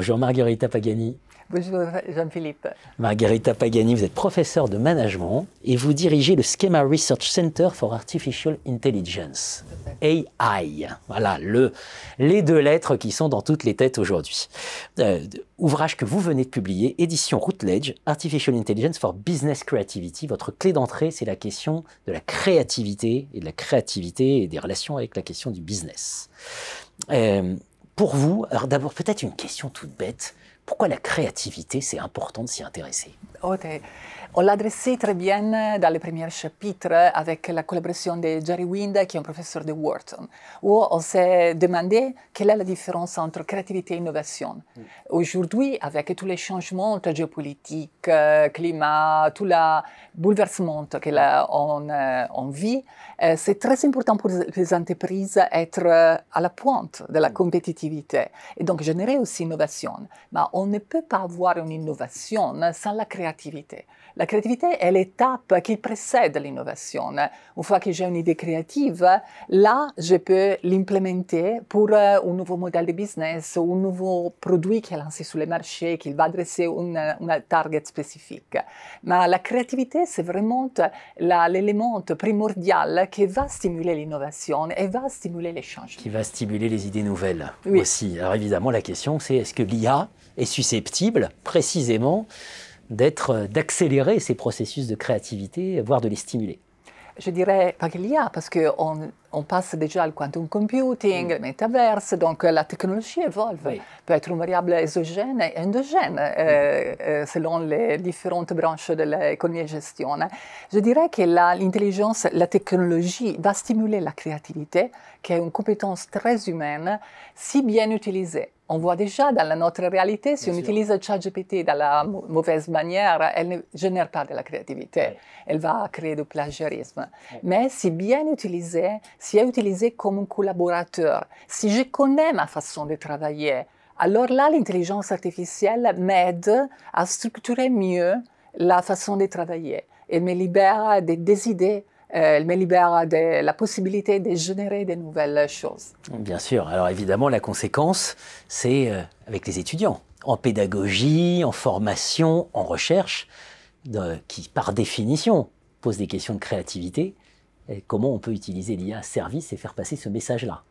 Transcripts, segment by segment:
Bonjour Margarita Pagani. Bonjour Jean-Philippe. Margarita Pagani, vous êtes professeur de management et vous dirigez le Schema Research Center for Artificial Intelligence, AI. Voilà les deux lettres qui sont dans toutes les têtes aujourd'hui. Euh, ouvrage que vous venez de publier, édition Routledge, Artificial Intelligence for Business Creativity. Votre clé d'entrée, c'est la question de la créativité et de la créativité et des relations avec la question du business. Euh, pour vous, alors d'abord peut-être une question toute bête, pourquoi la créativité, c'est important de s'y intéresser on l'a adressé très bien dans les premiers chapitres avec la collaboration de Jerry Wind, qui est un professeur de Wharton, où on s'est demandé quelle est la différence entre créativité et innovation. Mm. Aujourd'hui, avec tous les changements géopolitiques, géopolitique, euh, climat, tout le bouleversement qu'on on vit, c'est très important pour les entreprises d'être euh, à la pointe de la mm. compétitivité et donc générer aussi innovation. Mais on ne peut pas avoir une innovation sans la création créativité. La créativité est l'étape qui précède l'innovation. Une fois que j'ai une idée créative, là, je peux l'implémenter pour euh, un nouveau modèle de business, un nouveau produit qui est lancé sur le marché, qui va adresser une, target spécifique. Mais la créativité, c'est vraiment l'élément primordial qui va stimuler l'innovation et va stimuler l'échange. Qui va stimuler les idées nouvelles aussi. Alors évidemment, la question, c'est est-ce que l'IA est susceptible précisément d'être, euh, d'accélérer ces processus de créativité, voire de les stimuler Je dirais pas qu'il y a, parce qu'on on passe déjà au quantum computing, au mm. metaverse, donc euh, la technologie évolue. Peut être une variable exogène et endogène euh, mm. euh, selon les différentes branches de l'économie et gestion. Hein. Je dirais que l'intelligence, la, technologie va stimuler la créativité, qui est une compétence très humaine, si bien utilisée. On voit déjà dans notre réalité, si on utilise ChatGPT dans la mauvaise manière, elle ne génère pas de la créativité. Elle va créer du plagiarisme. Mais si bien utilisée, si est utilisé comme un collaborateur, si je connais ma façon de travailler, alors là, l'intelligence artificielle m'aide à structurer mieux la façon de travailler. Elle me libère des, des idées, elle eh, me libère de la possibilité de générer de nouvelles choses. Bien sûr. Alors évidemment, la conséquence, c'est euh, avec les étudiants, en pédagogie, en formation, en recherche, qui par définition posent des questions de créativité comment on peut utiliser l'IA service et faire passer ce message-là.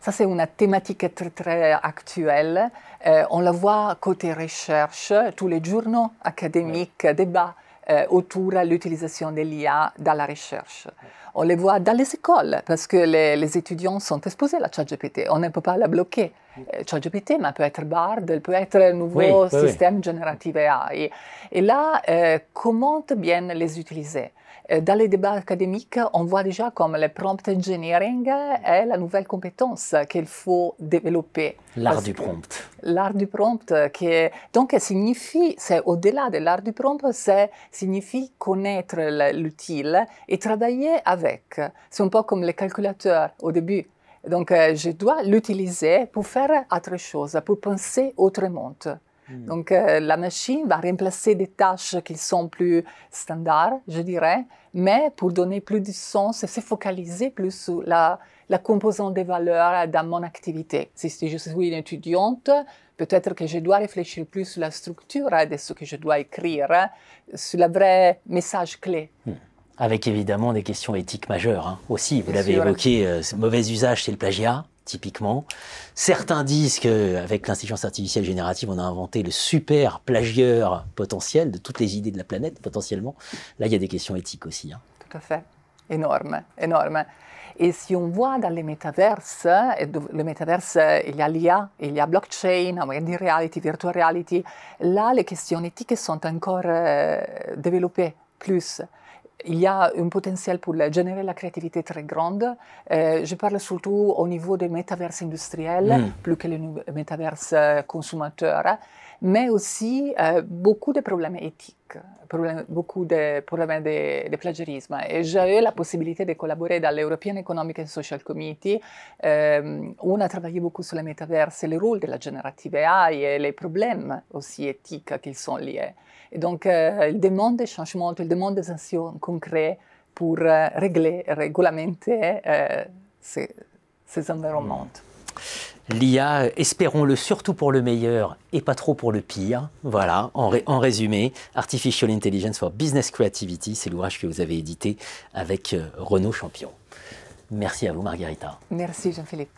Ça, c'est une thématique très, très actuelle. Euh, on la voit côté recherche, tous les journaux académiques, débattent euh, autour de l'utilisation de l'IA dans la recherche. On les voit dans les écoles parce que les, étudiants sont exposés à la ChatGPT. On ne peut pas la bloquer. Euh, ChatGPT, mais peut être Bard, elle peut être un nouveau système génératif AI. Et là, euh, comment bien les utiliser euh, dans les débats académiques, on voit déjà comme le prompt engineering est la nouvelle compétence qu'il faut développer. L'art du prompt. L'art du prompt, qui donc signifie, c'est au-delà de l'art du prompt, c'est signifie connaître l'utile et travailler avec c'est un peu comme le calculateur au début. Donc, euh, je dois l'utiliser pour faire autre chose, pour penser autrement. Hmm. Donc, euh, la machine va remplacer des tâches qui sont plus standards, je dirais, mais pour donner plus de sens et se focaliser plus sur la, composante des valeurs dans mon activité. Si je suis une étudiante, peut-être que je dois réfléchir plus sur la structure hein, de ce que je dois écrire, sur le vrai message clé. Hmm. Avec évidemment des questions éthiques majeures hein. aussi. Vous l'avez évoqué, euh, mauvais usage, c'est le plagiat typiquement. Certains disent qu'avec l'intelligence artificielle générative, on a inventé le super plagieur potentiel de toutes les idées de la planète, potentiellement. Là, il y a des questions éthiques aussi. Hein. Tout à fait. Énorme, énorme. Et si on voit dans les métaverses, le métaverse, il y a l'IA, il y a blockchain, augmented reality, virtual reality, là, les questions éthiques sont encore euh, développées plus il y a un potentiel pour générer la créativité très grande. Eh, je parle surtout au niveau des métaverses industriels, mm. plus que les métaverses eh, consommateurs. mais aussi euh, beaucoup de problèmes éthiques, problèmes, beaucoup de problèmes de, de plagiarisme. Et j'ai eu la possibilité de collaborer dans l'European Economic and Social Committee. Euh, on a travaillé beaucoup sur les métaverses, le rôle de la générative AI et les problèmes aussi éthiques qui sont liés. Et donc, euh, il demande des changements, il demande des actions concrètes pour euh, régler, réglementer euh, ces, ces environnements. Mmh. L'IA, espérons-le surtout pour le meilleur et pas trop pour le pire. Voilà, en, résumé, Artificial Intelligence for Business Creativity, c'est l'ouvrage que vous avez édité avec euh, Renaud Champion. Merci à vous, Margarita. Merci, Jean-Philippe.